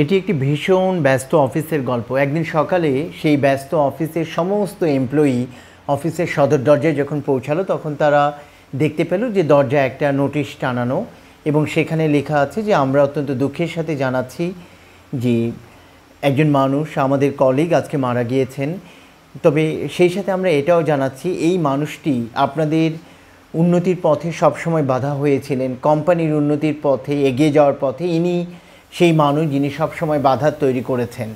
এটি একটি ভীষণ ব্যস্ত অফিসের গল্প একদিন সকালে সেই ব্যস্ত অফিসের সমস্ত এমপ্লয়ি অফিসের সদর দরজায় যখন পৌঁছালো তখন তারা দেখতে পেল যে দরজায় একটা নোটিশ টানানো এবং সেখানে লেখা আছে যে আমরা অত্যন্ত দুঃখের সাথে জানাচ্ছি যে একজন মানুষ আমাদের কলিগ আজকে মারা গিয়েছেন তবে সেই সাথে আমরা এটাও জানাচ্ছি এই মানুষটি আপনাদের উন্নতির পথে সবসময় বাধা হয়েছিলেন কোম্পানির উন্নতির পথে এগিয়ে যাওয়ার পথে ইনি সেই মানুষ যিনি সবসময় বাধা তৈরি করেছেন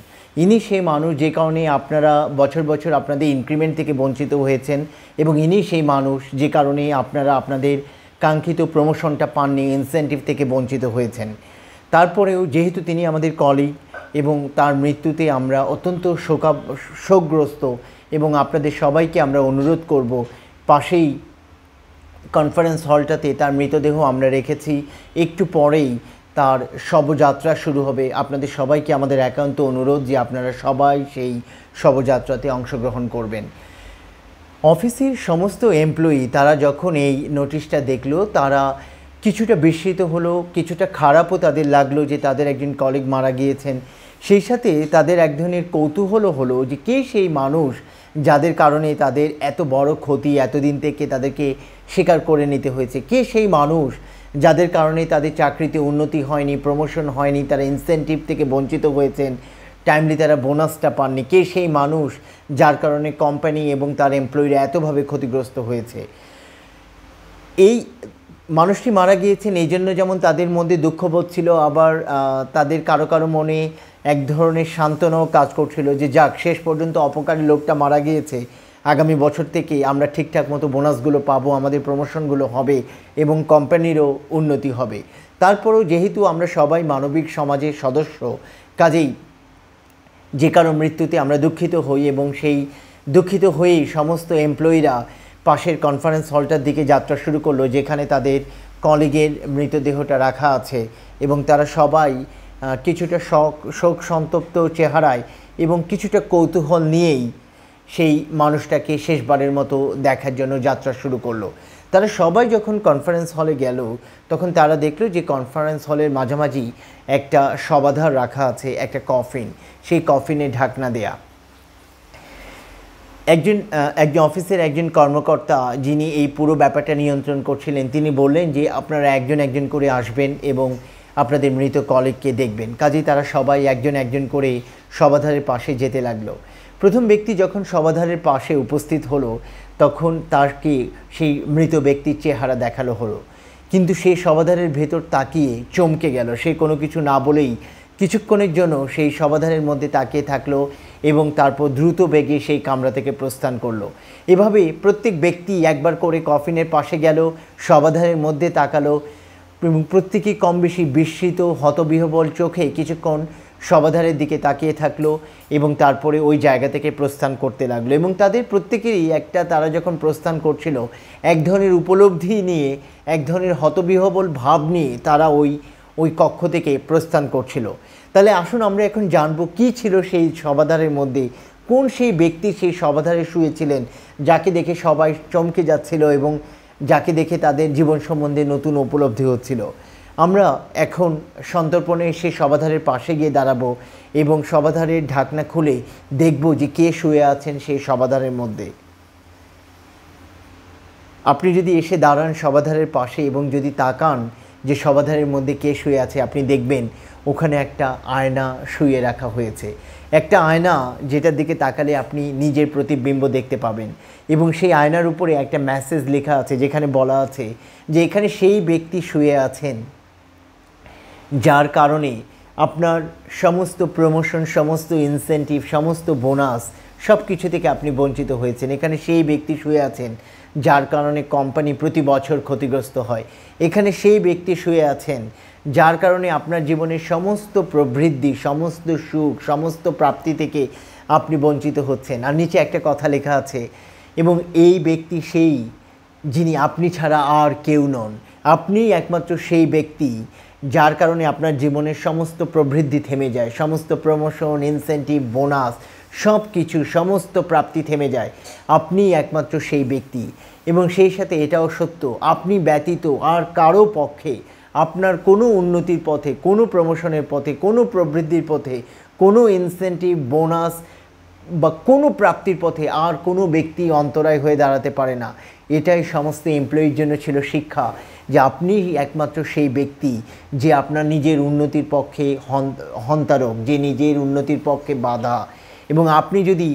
ইনি সেই মানুষ যে কারণে আপনারা বছর বছর আপনাদের ইনক্রিমেন্ট থেকে বঞ্চিত হয়েছেন এবং ইনি সেই মানুষ যে কারণে আপনারা আপনাদের কাঙ্ক্ষিত প্রমোশনটা পাননি ইনসেন্টিভ থেকে বঞ্চিত হয়েছেন তারপরেও যেহেতু তিনি আমাদের কলিগ এবং তার মৃত্যুতে আমরা অত্যন্ত শোকা শোকগ্রস্ত এবং আপনাদের সবাইকে আমরা অনুরোধ করব পাশেই কনফারেন্স হলটাতে তার মৃতদেহ আমরা রেখেছি একটু পরেই তার শবযাত্রা শুরু হবে আপনাদের সবাইকে আমাদের একান্ত অনুরোধ যে আপনারা সবাই সেই শবযাত্রাতে অংশগ্রহণ করবেন অফিসের সমস্ত এমপ্লয়ি তারা যখন এই নোটিশটা দেখলো তারা কিছুটা বিস্মিত হলো কিছুটা খারাপও তাদের লাগলো যে তাদের একজন কলিগ মারা গিয়েছেন সেই সাথে তাদের এক ধরনের কৌতূহলও হলো যে কে সেই মানুষ যাদের কারণে তাদের এত বড় ক্ষতি এতদিন থেকে তাদেরকে স্বীকার করে নিতে হয়েছে কে সেই মানুষ যাদের কারণে তাদের চাকরিতে উন্নতি হয়নি প্রমোশন হয়নি তারা ইনসেন্টিভ থেকে বঞ্চিত হয়েছেন টাইমলি তারা বোনাসটা পাননি কে সেই মানুষ যার কারণে কোম্পানি এবং তার এমপ্লয়িরা এতভাবে ক্ষতিগ্রস্ত হয়েছে এই মানুষটি মারা গিয়েছেন এই জন্য যেমন তাদের মধ্যে দুঃখবোধ ছিল আবার তাদের কারো কারো মনে এক ধরনের সান্ত্বনাও কাজ করছিল যে যাক শেষ পর্যন্ত অপকারী লোকটা মারা গিয়েছে আগামী বছর থেকে আমরা ঠিকঠাক মতো বোনাসগুলো পাবো আমাদের প্রমোশনগুলো হবে এবং কোম্পানিরও উন্নতি হবে তারপরেও যেহেতু আমরা সবাই মানবিক সমাজের সদস্য কাজেই যে কারো মৃত্যুতে আমরা দুঃখিত হই এবং সেই দুঃখিত হয়েই সমস্ত এমপ্লয়িরা পাশের কনফারেন্স হলটার দিকে যাত্রা শুরু করলো যেখানে তাদের কলিগের মৃতদেহটা রাখা আছে এবং তারা সবাই কিছুটা শোক শোক সন্তপ্ত চেহারায় এবং কিছুটা কৌতূহল নিয়েই সেই মানুষটাকে শেষবারের মতো দেখার জন্য যাত্রা শুরু করলো তারা সবাই যখন কনফারেন্স হলে গেল তখন তারা দেখলো যে কনফারেন্স হলের মাঝামাঝি একটা সবাধার রাখা আছে একটা কফিন সেই কফিনে ঢাকনা দেয়া একজন একজন অফিসের একজন কর্মকর্তা যিনি এই পুরো ব্যাপারটা নিয়ন্ত্রণ করছিলেন তিনি বললেন যে আপনারা একজন একজন করে আসবেন এবং আপনাদের মৃত কলিগকে দেখবেন কাজেই তারা সবাই একজন একজন করে সবাধারের পাশে যেতে লাগলো প্রথম ব্যক্তি যখন সমাধানের পাশে উপস্থিত হলো তখন তারকে সেই মৃত ব্যক্তির চেহারা দেখালো হলো কিন্তু সেই সমাধানের ভেতর তাকিয়ে চমকে গেল সে কোনো কিছু না বলেই কিছুক্ষণের জন্য সেই সমাধানের মধ্যে তাকিয়ে থাকলো এবং তারপর দ্রুত বেগে সেই কামরা থেকে প্রস্থান করলো এভাবে প্রত্যেক ব্যক্তি একবার করে কফিনের পাশে গেল সমাধানের মধ্যে তাকালো এবং প্রত্যেকেই কম বেশি বিস্মিত হতবিহবল চোখে কিছুক্ষণ সবাধারের দিকে তাকিয়ে থাকলো এবং তারপরে ওই জায়গা থেকে প্রস্থান করতে লাগলো এবং তাদের প্রত্যেকেরই একটা তারা যখন প্রস্থান করছিল এক ধরনের উপলব্ধি নিয়ে এক ধরনের হতবিহবল ভাব নিয়ে তারা ওই ওই কক্ষ থেকে প্রস্থান করছিল তাহলে আসুন আমরা এখন জানব কি ছিল সেই সমাধানের মধ্যে কোন সেই ব্যক্তি সেই সবাধারে শুয়েছিলেন যাকে দেখে সবাই চমকে যাচ্ছিল এবং যাকে দেখে তাদের জীবন সম্বন্ধে নতুন উপলব্ধি হচ্ছিল আমরা এখন সন্তর্পণে সে সবাধারের পাশে গিয়ে দাঁড়াবো এবং সবাধারের ঢাকনা খুলে দেখব যে কে শুয়ে আছেন সেই সবাধারের মধ্যে আপনি যদি এসে দাঁড়ান সবাধারের পাশে এবং যদি তাকান যে সবাধারের মধ্যে কে শুয়ে আছে আপনি দেখবেন ওখানে একটা আয়না শুয়ে রাখা হয়েছে একটা আয়না যেটার দিকে তাকালে আপনি নিজের প্রতিবিম্ব দেখতে পাবেন এবং সেই আয়নার উপরে একটা মেসেজ লেখা আছে যেখানে বলা আছে যে এখানে সেই ব্যক্তি শুয়ে আছেন যার কারণে আপনার সমস্ত প্রমোশন সমস্ত ইনসেন্টিভ সমস্ত বোনাস সব কিছু থেকে আপনি বঞ্চিত হয়েছেন এখানে সেই ব্যক্তি শুয়ে আছেন যার কারণে কোম্পানি প্রতি বছর ক্ষতিগ্রস্ত হয় এখানে সেই ব্যক্তি শুয়ে আছেন যার কারণে আপনার জীবনের সমস্ত প্রবৃদ্ধি সমস্ত সুখ সমস্ত প্রাপ্তি থেকে আপনি বঞ্চিত হচ্ছেন আর নিচে একটা কথা লেখা আছে এবং এই ব্যক্তি সেই যিনি আপনি ছাড়া আর কেউ নন আপনিই একমাত্র সেই ব্যক্তি যার কারণে আপনার জীবনের সমস্ত প্রবৃদ্ধি থেমে যায় সমস্ত প্রমোশন ইনসেন্টিভ বোনাস সব কিছু সমস্ত প্রাপ্তি থেমে যায় আপনি একমাত্র সেই ব্যক্তি এবং সেই সাথে এটাও সত্য আপনি ব্যতীত আর কারো পক্ষে আপনার কোনো উন্নতির পথে কোনো প্রমোশনের পথে কোনো প্রবৃদ্ধির পথে কোনো ইনসেন্টিভ বোনাস বা কোনো প্রাপ্তির পথে আর কোনো ব্যক্তি অন্তরায় হয়ে দাঁড়াতে পারে না এটাই সমস্ত এমপ্লয়ির জন্য ছিল শিক্ষা যে আপনি একমাত্র সেই ব্যক্তি যে আপনার নিজের উন্নতির পক্ষে হন্তারক যে নিজের উন্নতির পক্ষে বাধা এবং আপনি যদি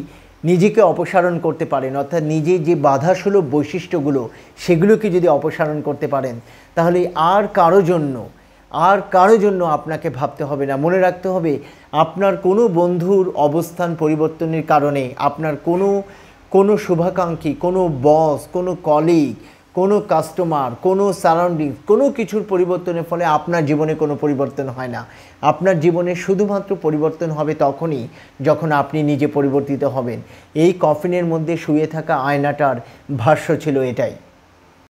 নিজেকে অপসারণ করতে পারেন অর্থাৎ নিজে যে বাধাসুলভ বৈশিষ্ট্যগুলো সেগুলোকে যদি অপসারণ করতে পারেন তাহলে আর কারো জন্য আর কারো জন্য আপনাকে ভাবতে হবে না মনে রাখতে হবে আপনার কোনো বন্ধুর অবস্থান পরিবর্তনের কারণে আপনার কোনো কোনো শুভাকাঙ্ক্ষী কোনো বস কোনো কলিগ কোনো কাস্টমার কোনো সারাউন্ডিং কোনো কিছুর পরিবর্তনের ফলে আপনার জীবনে কোনো পরিবর্তন হয় না আপনার জীবনে শুধুমাত্র পরিবর্তন হবে তখনই যখন আপনি নিজে পরিবর্তিত হবেন এই কফিনের মধ্যে শুয়ে থাকা আয়নাটার ভাষ্য ছিল এটাই